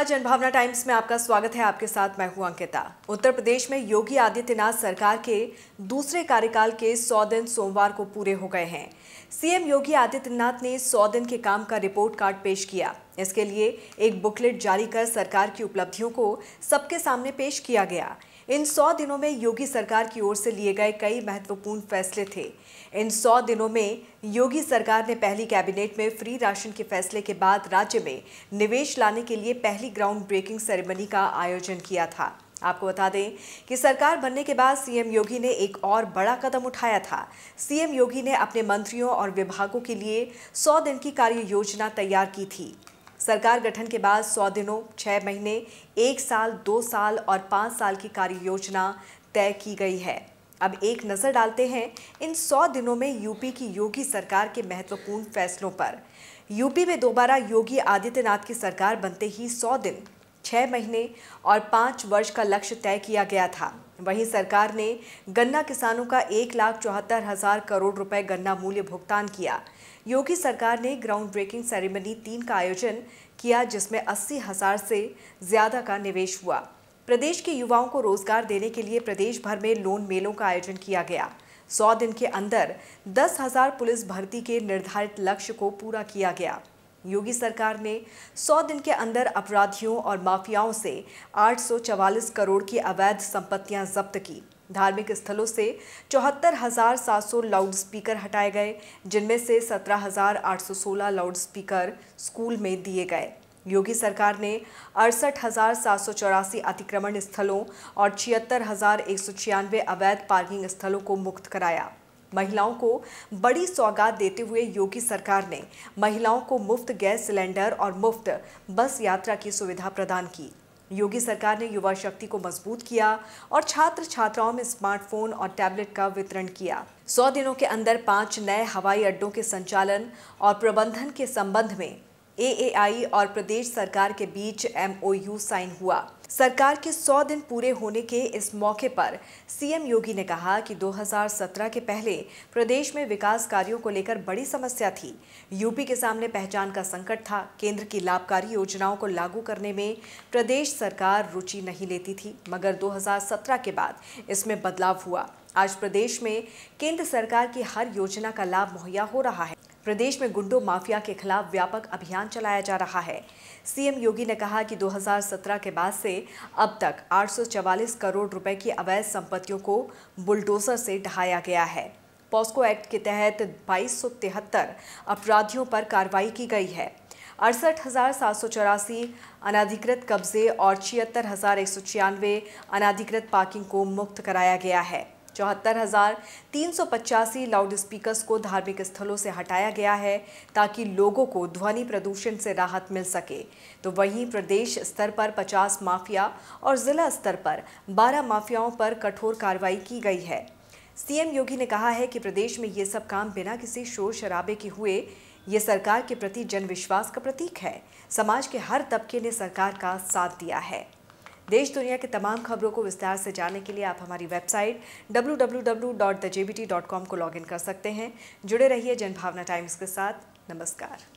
नमस्कार जनभावना टाइम्स में आपका स्वागत है आपके साथ मैं हूं अंकिता उत्तर प्रदेश में योगी आदित्यनाथ सरकार के दूसरे कार्यकाल के 100 दिन सोमवार को पूरे हो गए हैं सीएम योगी आदित्यनाथ ने 100 दिन के काम का रिपोर्ट कार्ड पेश किया इसके लिए एक बुकलेट जारी कर सरकार की उपलब्धियों को सबके सामने पेश किया गया इन सौ दिनों में योगी सरकार की ओर से लिए गए कई महत्वपूर्ण फैसले थे इन सौ दिनों में योगी सरकार ने पहली कैबिनेट में फ्री राशन के फैसले के बाद राज्य में निवेश लाने के लिए पहली ग्राउंड ब्रेकिंग सेरेमनी का आयोजन किया था आपको बता दें कि सरकार बनने के बाद सीएम योगी ने एक और बड़ा कदम उठाया था सीएम योगी ने अपने मंत्रियों और विभागों के लिए 100 दिन की कार्य योजना तैयार की थी सरकार गठन के बाद सौ दिनों छः महीने एक साल दो साल और पाँच साल की कार्य योजना तय की गई है अब एक नज़र डालते हैं इन सौ दिनों में यूपी की योगी सरकार के महत्वपूर्ण फैसलों पर यूपी में दोबारा योगी आदित्यनाथ की सरकार बनते ही सौ दिन छः महीने और पाँच वर्ष का लक्ष्य तय किया गया था वहीं सरकार ने गन्ना किसानों का एक लाख चौहत्तर हज़ार करोड़ रुपए गन्ना मूल्य भुगतान किया योगी सरकार ने ग्राउंड ब्रेकिंग सेरेमनी तीन का आयोजन किया जिसमें अस्सी हजार से ज़्यादा का निवेश हुआ प्रदेश के युवाओं को रोजगार देने के लिए प्रदेश भर में लोन मेलों का आयोजन किया गया सौ दिन के अंदर दस हजार पुलिस भर्ती के निर्धारित लक्ष्य को पूरा किया गया योगी सरकार ने 100 दिन के अंदर अपराधियों और माफियाओं से 844 करोड़ की अवैध संपत्तियां जब्त की धार्मिक स्थलों से चौहत्तर हज़ार सात सौ लाउड स्पीकर हटाए गए जिनमें से सत्रह हज़ार आठ सौ सोलह लाउड स्पीकर स्कूल में दिए गए योगी सरकार ने अड़सठ हज़ार सात सौ चौरासी अतिक्रमण स्थलों और छिहत्तर हज़ार एक सौ छियानवे अवैध पार्किंग स्थलों को मुक्त कराया महिलाओं को बड़ी सौगात देते हुए योगी सरकार ने महिलाओं को मुफ्त गैस सिलेंडर और मुफ्त बस यात्रा की सुविधा प्रदान की योगी सरकार ने युवा शक्ति को मजबूत किया और छात्र छात्राओं में स्मार्टफोन और टैबलेट का वितरण किया सौ दिनों के अंदर पाँच नए हवाई अड्डों के संचालन और प्रबंधन के संबंध में ए और प्रदेश सरकार के बीच एमओयू साइन हुआ सरकार के 100 दिन पूरे होने के इस मौके पर सीएम योगी ने कहा कि 2017 के पहले प्रदेश में विकास कार्यों को लेकर बड़ी समस्या थी यूपी के सामने पहचान का संकट था केंद्र की लाभकारी योजनाओं को लागू करने में प्रदेश सरकार रुचि नहीं लेती थी मगर 2017 के बाद इसमें बदलाव हुआ आज प्रदेश में केंद्र सरकार की हर योजना का लाभ मुहैया हो रहा है प्रदेश में गुंडों माफिया के खिलाफ व्यापक अभियान चलाया जा रहा है सीएम योगी ने कहा कि 2017 के बाद से अब तक 844 करोड़ रुपए की अवैध संपत्तियों को बुलडोजर से ढहाया गया है पॉस्को एक्ट के तहत बाईस अपराधियों पर कार्रवाई की गई है अड़सठ हज़ार सात सौ चौरासी अनाधिकृत कब्जे और छिहत्तर हज़ार एक सौ छियानवे अनाधिकृत पार्किंग को मुक्त कराया गया है चौहत्तर हज़ार तीन सौ पचासी लाउड स्पीकर्स को धार्मिक स्थलों से हटाया गया है ताकि लोगों को ध्वनि प्रदूषण से राहत मिल सके तो वहीं प्रदेश स्तर पर 50 माफिया और ज़िला स्तर पर 12 माफियाओं पर कठोर कार्रवाई की गई है सीएम योगी ने कहा है कि प्रदेश में ये सब काम बिना किसी शोर शराबे के हुए ये सरकार के प्रति जनविश्वास का प्रतीक है समाज के हर तबके ने सरकार का साथ दिया है देश दुनिया की तमाम खबरों को विस्तार से जानने के लिए आप हमारी वेबसाइट डब्ल्यू को लॉगिन कर सकते हैं जुड़े रहिए जनभावना टाइम्स के साथ नमस्कार